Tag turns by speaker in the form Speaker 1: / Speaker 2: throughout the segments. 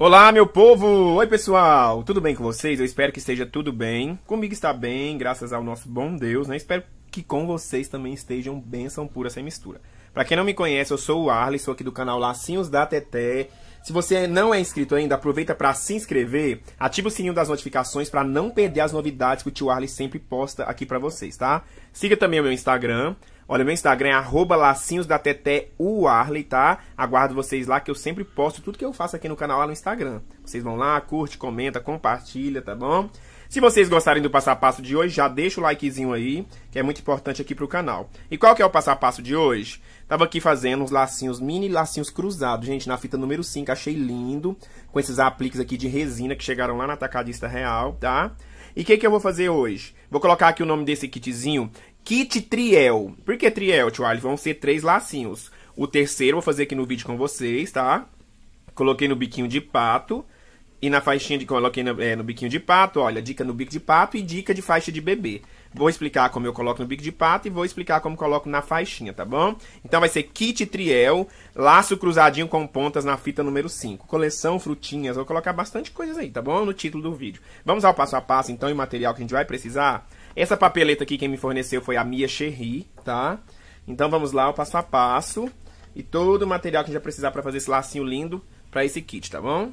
Speaker 1: Olá, meu povo! Oi, pessoal! Tudo bem com vocês? Eu espero que esteja tudo bem. Comigo está bem, graças ao nosso bom Deus, né? Espero que com vocês também estejam benção pura sem mistura. Para quem não me conhece, eu sou o Arley, sou aqui do canal Lacinhos da Teté. Se você não é inscrito ainda, aproveita para se inscrever, ativa o sininho das notificações para não perder as novidades que o tio Arley sempre posta aqui para vocês, tá? Siga também o meu Instagram, Olha, meu Instagram é arroba lacinhos da Teté tá? Aguardo vocês lá que eu sempre posto tudo que eu faço aqui no canal lá no Instagram. Vocês vão lá, curte, comenta, compartilha, tá bom? Se vocês gostarem do passo a passo de hoje, já deixa o likezinho aí, que é muito importante aqui pro canal. E qual que é o passo a passo de hoje? Tava aqui fazendo uns lacinhos, mini lacinhos cruzados, gente, na fita número 5, achei lindo, com esses apliques aqui de resina que chegaram lá na Atacadista Real, tá? E o que que eu vou fazer hoje? Vou colocar aqui o nome desse kitzinho Kit triel. Por que triel, tio Ali? Vão ser três lacinhos. O terceiro eu vou fazer aqui no vídeo com vocês, tá? Coloquei no biquinho de pato. E na faixinha de... Coloquei no, é, no biquinho de pato, olha, dica no bico de pato e dica de faixa de bebê. Vou explicar como eu coloco no bico de pato e vou explicar como coloco na faixinha, tá bom? Então vai ser kit triel, laço cruzadinho com pontas na fita número 5. Coleção frutinhas, vou colocar bastante coisas aí, tá bom? No título do vídeo. Vamos ao passo a passo então e material que a gente vai precisar? Essa papeleta aqui quem me forneceu foi a Mia Cherry, tá? Então vamos lá, o passo a passo. E todo o material que a gente vai precisar para fazer esse lacinho lindo para esse kit, tá bom?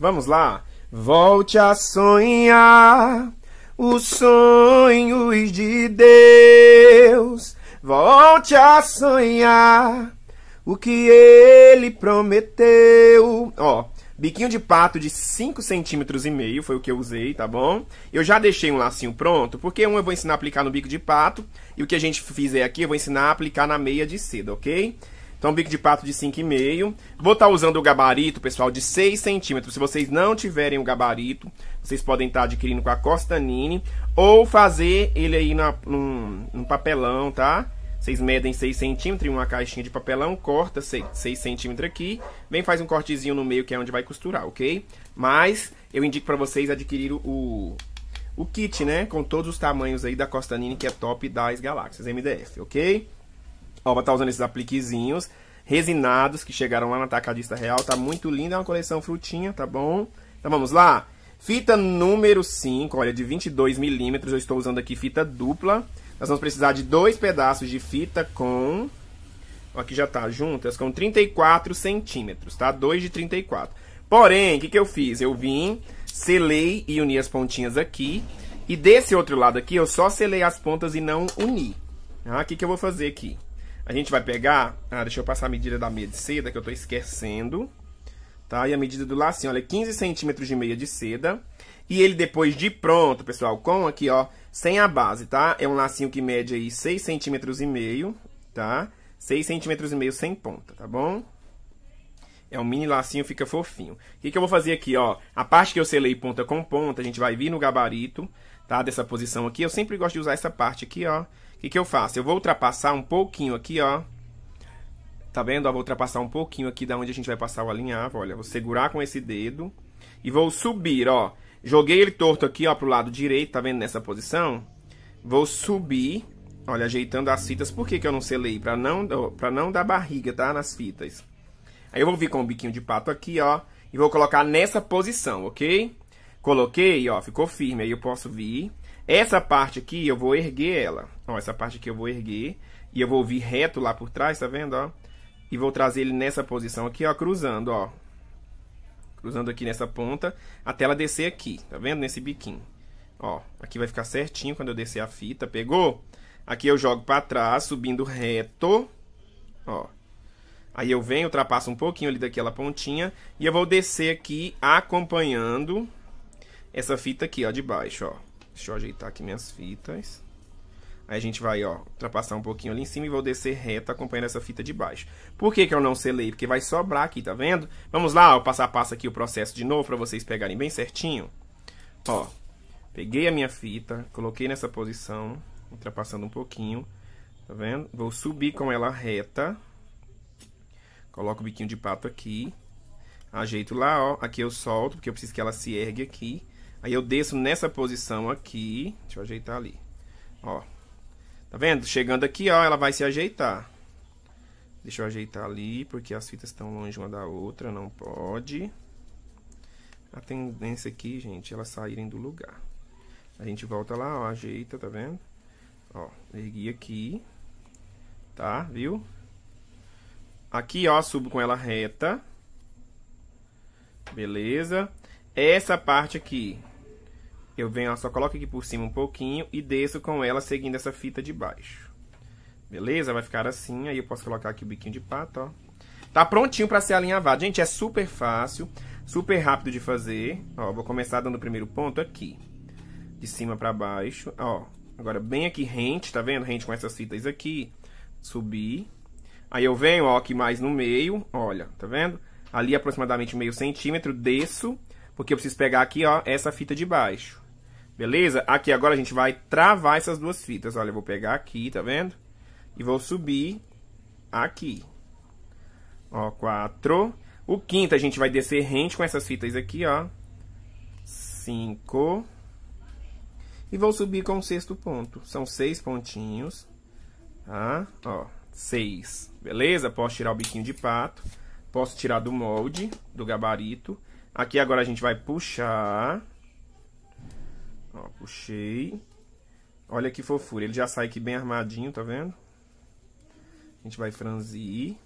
Speaker 1: Vamos lá? Volte a sonhar os sonhos de Deus. Volte a sonhar o que ele prometeu. Ó, Biquinho de pato de 5 centímetros e meio foi o que eu usei, tá bom? Eu já deixei um lacinho pronto, porque um eu vou ensinar a aplicar no bico de pato, e o que a gente fizer aqui eu vou ensinar a aplicar na meia de seda, ok? Então, bico de pato de 5,5. Vou estar tá usando o gabarito, pessoal, de 6 centímetros. Se vocês não tiverem o gabarito, vocês podem estar tá adquirindo com a Costanini, ou fazer ele aí na, num, num papelão, tá? Vocês medem 6 centímetros em uma caixinha de papelão, corta 6 centímetros aqui, vem faz um cortezinho no meio que é onde vai costurar, ok? Mas eu indico para vocês adquirir o, o kit, né? Com todos os tamanhos aí da Costanini, que é top das galáxias MDF, ok? Ó, vou estar tá usando esses apliquezinhos resinados que chegaram lá na Atacadista Real. Tá muito lindo é uma coleção frutinha, tá bom? Então vamos lá. Fita número 5, olha, de 22 milímetros. Eu estou usando aqui fita dupla. Nós vamos precisar de dois pedaços de fita com... Aqui já tá juntas, com 34 centímetros, tá? 2 de 34. Porém, o que, que eu fiz? Eu vim, selei e uni as pontinhas aqui. E desse outro lado aqui, eu só selei as pontas e não uni. Ah, o que, que eu vou fazer aqui? A gente vai pegar... Ah, deixa eu passar a medida da meia de seda, que eu tô esquecendo. Tá? E a medida do lacinho, olha, 15 é centímetros de meia de seda. E ele depois de pronto, pessoal, com aqui, ó, sem a base, tá? É um lacinho que mede aí 6 centímetros e meio, tá? 6 centímetros e meio sem ponta, tá bom? É um mini lacinho, fica fofinho. O que, que eu vou fazer aqui, ó? A parte que eu selei ponta com ponta, a gente vai vir no gabarito, tá? Dessa posição aqui. Eu sempre gosto de usar essa parte aqui, ó. O que, que eu faço? Eu vou ultrapassar um pouquinho aqui, ó Tá vendo? Eu vou ultrapassar um pouquinho aqui da onde a gente vai passar o alinhavo. Olha, vou segurar com esse dedo e vou subir, ó. Joguei ele torto aqui, ó, pro lado direito, tá vendo? Nessa posição. Vou subir, olha, ajeitando as fitas. Por que, que eu não selei? Pra não, pra não dar barriga, tá? Nas fitas. Aí eu vou vir com o biquinho de pato aqui, ó. E vou colocar nessa posição, ok? Coloquei, ó, ficou firme. Aí eu posso vir. Essa parte aqui eu vou erguer ela. Ó, essa parte aqui eu vou erguer. E eu vou vir reto lá por trás, tá vendo, ó? E vou trazer ele nessa posição aqui, ó, cruzando, ó. Cruzando aqui nessa ponta, até ela descer aqui, tá vendo? Nesse biquinho. Ó, aqui vai ficar certinho quando eu descer a fita, pegou? Aqui eu jogo para trás, subindo reto, ó. Aí eu venho, ultrapasso um pouquinho ali daquela pontinha e eu vou descer aqui acompanhando essa fita aqui, ó, de baixo, ó. Deixa eu ajeitar aqui minhas fitas. Aí a gente vai, ó, ultrapassar um pouquinho ali em cima e vou descer reto acompanhando essa fita de baixo. Por que, que eu não selei? Porque vai sobrar aqui, tá vendo? Vamos lá, ó, passo a passo aqui o processo de novo para vocês pegarem bem certinho. Ó, peguei a minha fita, coloquei nessa posição, ultrapassando um pouquinho, tá vendo? Vou subir com ela reta, coloco o biquinho de pato aqui, ajeito lá, ó, aqui eu solto, porque eu preciso que ela se ergue aqui. Aí eu desço nessa posição aqui, deixa eu ajeitar ali, ó, Tá vendo? Chegando aqui, ó, ela vai se ajeitar. Deixa eu ajeitar ali, porque as fitas estão longe uma da outra, não pode. A tendência aqui, gente, é elas saírem do lugar. A gente volta lá, ó, ajeita, tá vendo? Ó, ergui aqui, tá? Viu? Aqui, ó, subo com ela reta. Beleza? Essa parte aqui, eu venho, ó, só coloco aqui por cima um pouquinho e desço com ela seguindo essa fita de baixo. Beleza? Vai ficar assim, aí eu posso colocar aqui o biquinho de pato, ó. Tá prontinho para ser alinhavado. Gente, é super fácil, super rápido de fazer. Ó, vou começar dando o primeiro ponto aqui. De cima para baixo, ó. Agora bem aqui rente, tá vendo? Rente com essas fitas aqui. Subir. Aí eu venho, ó, aqui mais no meio, olha, tá vendo? Ali aproximadamente meio centímetro, desço, porque eu preciso pegar aqui, ó, essa fita de baixo. Beleza? Aqui agora a gente vai travar essas duas fitas. Olha, eu vou pegar aqui, tá vendo? E vou subir aqui. Ó, quatro. O quinto a gente vai descer rente com essas fitas aqui, ó. Cinco. E vou subir com o sexto ponto. São seis pontinhos. Tá? Ó, seis. Beleza? Posso tirar o biquinho de pato. Posso tirar do molde, do gabarito. Aqui agora a gente vai puxar Ó, puxei. Olha que fofura, ele já sai aqui bem armadinho, tá vendo? A gente vai franzir.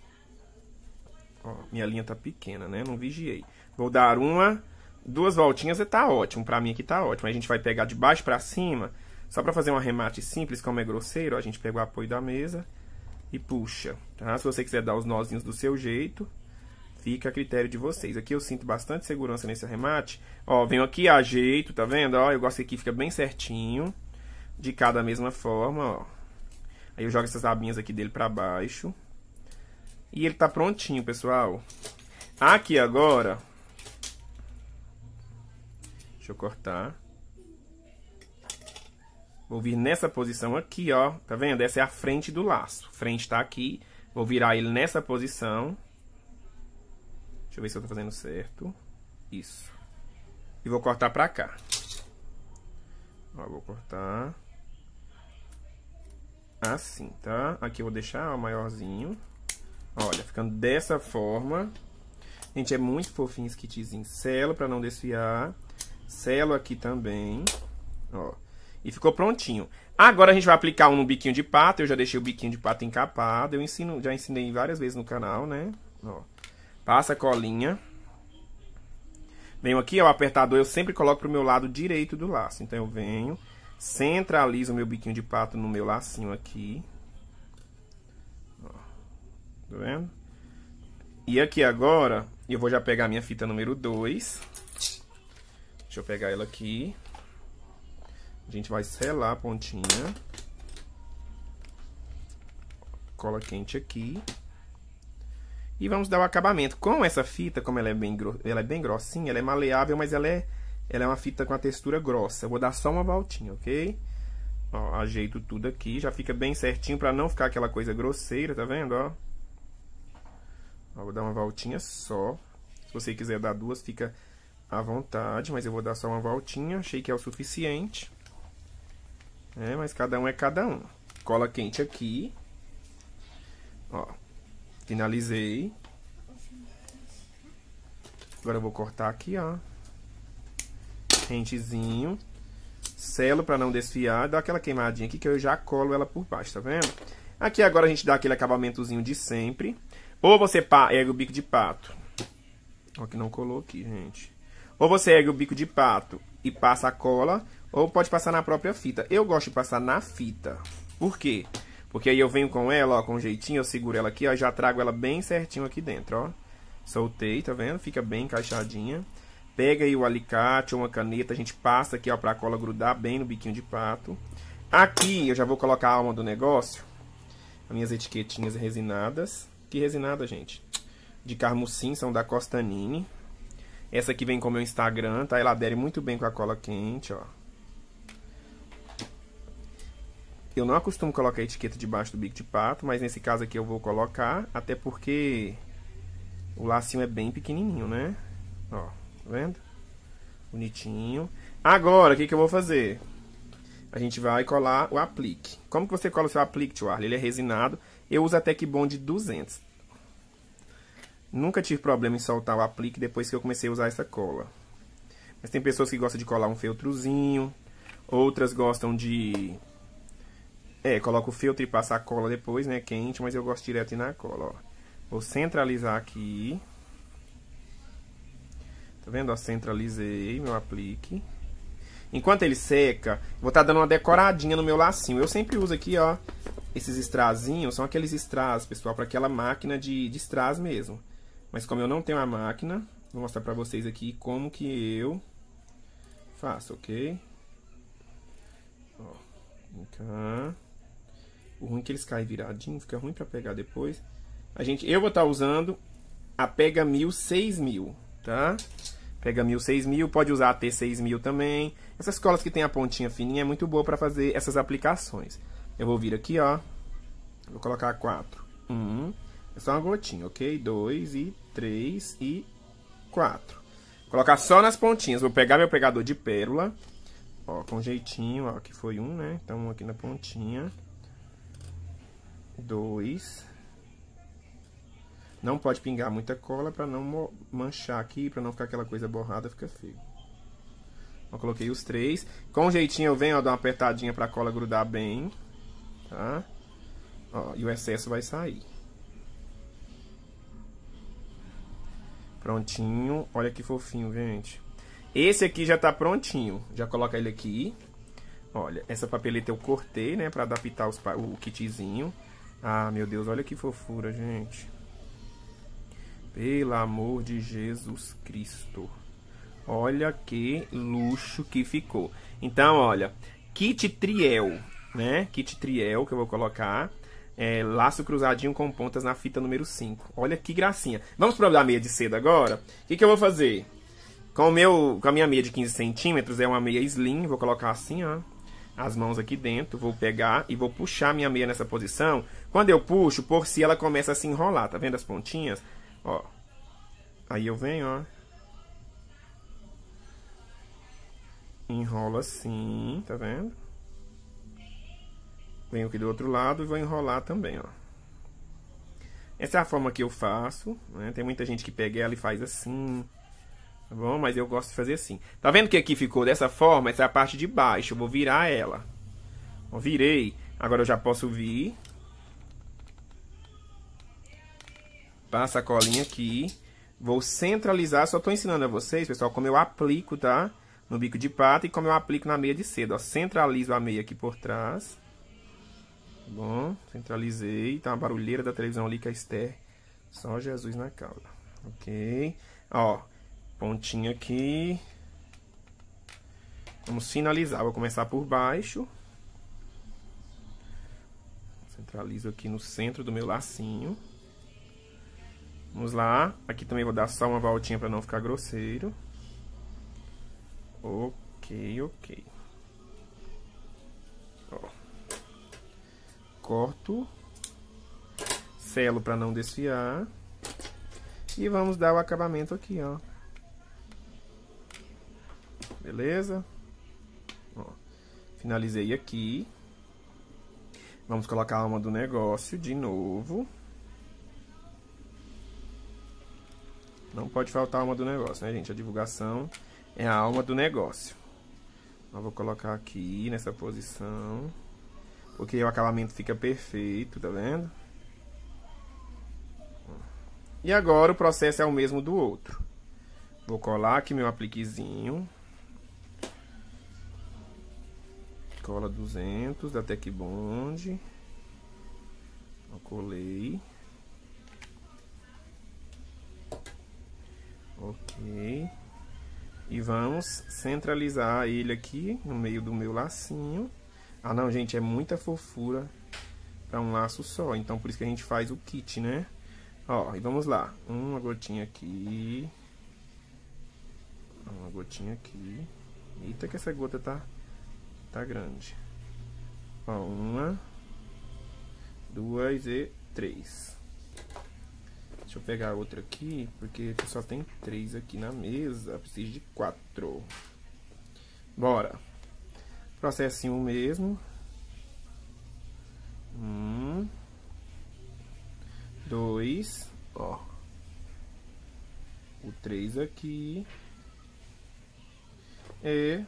Speaker 1: Ó, minha linha tá pequena, né? Não vigiei. Vou dar uma, duas voltinhas e tá ótimo. Pra mim aqui tá ótimo. Aí a gente vai pegar de baixo pra cima. Só pra fazer um arremate simples, como é grosseiro, a gente pega o apoio da mesa e puxa, tá? Se você quiser dar os nozinhos do seu jeito. Fica a critério de vocês. Aqui eu sinto bastante segurança nesse arremate. Ó, venho aqui, ajeito, tá vendo? Ó, eu gosto que aqui fica bem certinho. De cada mesma forma, ó. Aí eu jogo essas abinhas aqui dele pra baixo. E ele tá prontinho, pessoal. Aqui agora... Deixa eu cortar. Vou vir nessa posição aqui, ó. Tá vendo? Essa é a frente do laço. Frente tá aqui. Vou virar ele nessa posição. Deixa eu ver se eu tô fazendo certo. Isso. E vou cortar pra cá. Ó, vou cortar. Assim, tá? Aqui eu vou deixar ó, maiorzinho. Olha, ficando dessa forma. Gente, é muito fofinho esse kitzinho. Selo pra não desfiar. Selo aqui também. Ó. E ficou prontinho. Agora a gente vai aplicar um no biquinho de pato. Eu já deixei o biquinho de pato encapado. Eu ensino, já ensinei várias vezes no canal, né? Ó. Passa a colinha. Venho aqui, ó, é apertador, eu sempre coloco pro meu lado direito do laço. Então eu venho, centralizo o meu biquinho de pato no meu lacinho aqui. Ó, tá vendo? E aqui agora, eu vou já pegar a minha fita número 2. Deixa eu pegar ela aqui. A gente vai selar a pontinha. Cola quente aqui. E vamos dar o acabamento. Com essa fita, como ela é bem, ela é bem grossinha, ela é maleável, mas ela é, ela é uma fita com a textura grossa. Eu vou dar só uma voltinha, ok? Ó, ajeito tudo aqui, já fica bem certinho para não ficar aquela coisa grosseira, tá vendo, ó? ó? Vou dar uma voltinha só. Se você quiser dar duas, fica à vontade, mas eu vou dar só uma voltinha. Achei que é o suficiente. É, mas cada um é cada um. Cola quente aqui. Ó, Finalizei. Agora eu vou cortar aqui, ó. Rentezinho. Selo para não desfiar. Dá aquela queimadinha aqui que eu já colo ela por baixo, tá vendo? Aqui agora a gente dá aquele acabamentozinho de sempre. Ou você ergue o bico de pato. Ó, que não colou aqui, gente. Ou você ergue o bico de pato e passa a cola, ou pode passar na própria fita. Eu gosto de passar na fita. Por quê? Porque porque aí eu venho com ela, ó, com um jeitinho, eu seguro ela aqui, ó, já trago ela bem certinho aqui dentro, ó. Soltei, tá vendo? Fica bem encaixadinha. Pega aí o alicate ou uma caneta, a gente passa aqui, ó, pra cola grudar bem no biquinho de pato. Aqui eu já vou colocar a alma do negócio. As minhas etiquetinhas resinadas. Que resinada, gente? De carmucim, são da Costanini. Essa aqui vem com o meu Instagram, tá? Ela adere muito bem com a cola quente, ó. Eu não acostumo colocar a etiqueta debaixo do bico de pato, mas nesse caso aqui eu vou colocar, até porque o lacinho é bem pequenininho, né? Ó, tá vendo? Bonitinho. Agora, o que, que eu vou fazer? A gente vai colar o aplique. Como que você cola o seu aplique, tio Arley? Ele é resinado. Eu uso a bom Bond 200. Nunca tive problema em soltar o aplique depois que eu comecei a usar essa cola. Mas tem pessoas que gostam de colar um feltrozinho, outras gostam de é, coloca o filtro e passa a cola depois, né? Quente, mas eu gosto direto na cola, ó. Vou centralizar aqui. Tá vendo? Ó, centralizei meu aplique. Enquanto ele seca, vou estar tá dando uma decoradinha no meu lacinho. Eu sempre uso aqui, ó, esses estrazinhos. São aqueles estraz, pessoal, para aquela máquina de, de strass mesmo. Mas como eu não tenho a máquina, vou mostrar pra vocês aqui como que eu faço, ok? Ó, vem cá. O ruim é que eles caem viradinho, fica ruim para pegar depois. A gente, eu vou estar tá usando a Pega 1000 6000, tá? Pega 1000 6000, pode usar a T6000 também. Essas colas que tem a pontinha fininha é muito boa para fazer essas aplicações. Eu vou vir aqui, ó. Vou colocar 4. 1. Um, é só uma gotinha, ok? 2 e 3 e 4. Colocar só nas pontinhas. Vou pegar meu pegador de pérola. Ó, com jeitinho, ó, que foi um, né? Então, um aqui na pontinha dois. Não pode pingar muita cola para não manchar aqui, para não ficar aquela coisa borrada, fica feio. Eu coloquei os três. Com jeitinho eu venho, ó, dar uma apertadinha pra cola grudar bem, tá? Ó, e o excesso vai sair. Prontinho. Olha que fofinho, gente. Esse aqui já tá prontinho. Já coloca ele aqui. Olha, essa papeleta eu cortei, né? Pra adaptar os, o kitzinho. Ah, meu Deus, olha que fofura, gente. Pelo amor de Jesus Cristo. Olha que luxo que ficou. Então, olha, kit triel, né? Kit triel que eu vou colocar. É, laço cruzadinho com pontas na fita número 5. Olha que gracinha. Vamos provar a meia de seda agora? O que, que eu vou fazer? Com, o meu, com a minha meia de 15 centímetros, é uma meia slim. Vou colocar assim, ó as mãos aqui dentro, vou pegar e vou puxar minha meia nessa posição. Quando eu puxo, por si ela começa a se enrolar, tá vendo as pontinhas? Ó, aí eu venho, ó. Enrolo assim, tá vendo? Venho aqui do outro lado e vou enrolar também, ó. Essa é a forma que eu faço, né? Tem muita gente que pega ela e faz assim, Tá bom? Mas eu gosto de fazer assim. Tá vendo que aqui ficou dessa forma? Essa é a parte de baixo. Eu vou virar ela. Eu virei. Agora eu já posso vir. Passa a colinha aqui. Vou centralizar. Só estou ensinando a vocês, pessoal, como eu aplico, tá? No bico de pata e como eu aplico na meia de seda. Ó. Centralizo a meia aqui por trás. Tá bom, centralizei. Tá uma barulheira da televisão ali que a Esther. Só Jesus na calda Ok? Ó, Pontinha aqui. Vamos finalizar. Vou começar por baixo. Centralizo aqui no centro do meu lacinho. Vamos lá. Aqui também vou dar só uma voltinha para não ficar grosseiro. Ok, ok. Ó. Corto. Selo para não desfiar. E vamos dar o acabamento aqui, ó. Beleza? Ó, finalizei aqui. Vamos colocar a alma do negócio de novo. Não pode faltar a alma do negócio, né, gente? A divulgação é a alma do negócio. Eu vou colocar aqui nessa posição. Porque o acabamento fica perfeito, tá vendo? E agora o processo é o mesmo do outro. Vou colar aqui meu apliquezinho. cola 200 da Tech Bond. Eu colei. Ok. E vamos centralizar ele aqui no meio do meu lacinho. Ah não, gente, é muita fofura para um laço só. Então, por isso que a gente faz o kit, né? Ó, e vamos lá. Uma gotinha aqui. Uma gotinha aqui. Eita que essa gota tá tá grande. Ó, uma, duas e três. Deixa eu pegar outra aqui, porque só tem três aqui na mesa. Preciso de quatro. Bora. Processinho mesmo. Um. Dois. Ó. O três aqui. E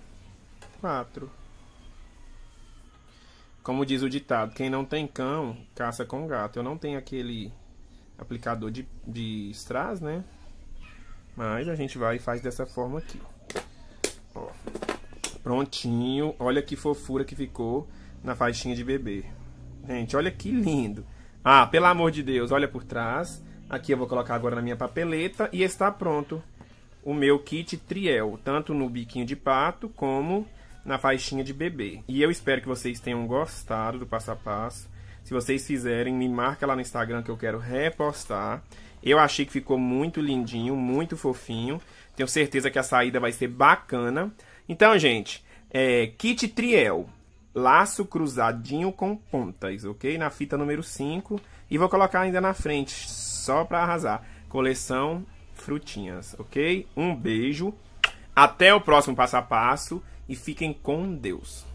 Speaker 1: quatro. Como diz o ditado, quem não tem cão, caça com gato. Eu não tenho aquele aplicador de, de strass, né? Mas a gente vai e faz dessa forma aqui. Ó, prontinho. Olha que fofura que ficou na faixinha de bebê. Gente, olha que lindo. Ah, pelo amor de Deus, olha por trás. Aqui eu vou colocar agora na minha papeleta e está pronto o meu kit Triel. Tanto no biquinho de pato como na faixinha de bebê. E eu espero que vocês tenham gostado do passo a passo. Se vocês fizerem, me marca lá no Instagram que eu quero repostar. Eu achei que ficou muito lindinho, muito fofinho. Tenho certeza que a saída vai ser bacana. Então, gente, é, kit triel. Laço cruzadinho com pontas, ok? Na fita número 5. E vou colocar ainda na frente, só pra arrasar. Coleção frutinhas, ok? Um beijo. Até o próximo passo a passo e fiquem com Deus.